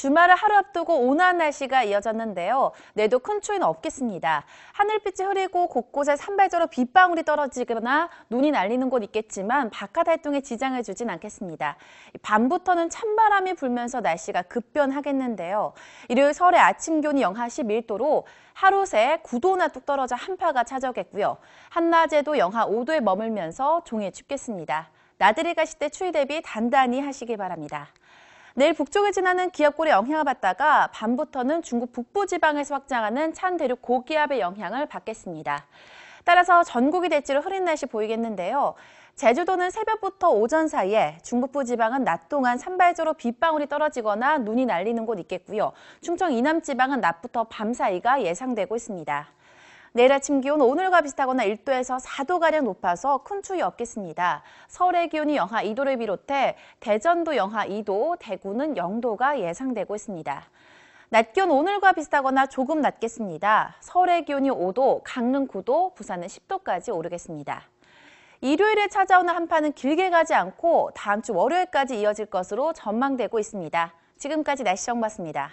주말을 하루 앞두고 온화한 날씨가 이어졌는데요. 내도큰 추위는 없겠습니다. 하늘빛이 흐리고 곳곳에 산발적으로 빗방울이 떨어지거나 눈이 날리는 곳 있겠지만 바깥 활동에 지장을 주진 않겠습니다. 밤부터는 찬바람이 불면서 날씨가 급변하겠는데요. 일요일 설의 아침 기온이 영하 11도로 하루 새 9도나 뚝 떨어져 한파가 찾아오겠고요. 한낮에도 영하 5도에 머물면서 종일 춥겠습니다. 나들이 가실 때 추위 대비 단단히 하시기 바랍니다. 내일 북쪽에 지나는 기압골의 영향을 받다가 밤부터는 중국 북부 지방에서 확장하는 찬 대륙 고기압의 영향을 받겠습니다. 따라서 전국이 대체로 흐린 날씨 보이겠는데요. 제주도는 새벽부터 오전 사이에 중북부 지방은 낮 동안 산발적으로 빗방울이 떨어지거나 눈이 날리는 곳 있겠고요. 충청 이남 지방은 낮부터 밤 사이가 예상되고 있습니다. 내일 아침 기온 오늘과 비슷하거나 1도에서 4도가량 높아서 큰 추위 없겠습니다. 서울의 기온이 영하 2도를 비롯해 대전도 영하 2도, 대구는 0도가 예상되고 있습니다. 낮 기온 오늘과 비슷하거나 조금 낮겠습니다. 서울의 기온이 5도, 강릉 9도, 부산은 10도까지 오르겠습니다. 일요일에 찾아오는 한파는 길게 가지 않고 다음 주 월요일까지 이어질 것으로 전망되고 있습니다. 지금까지 날씨 정보였습니다.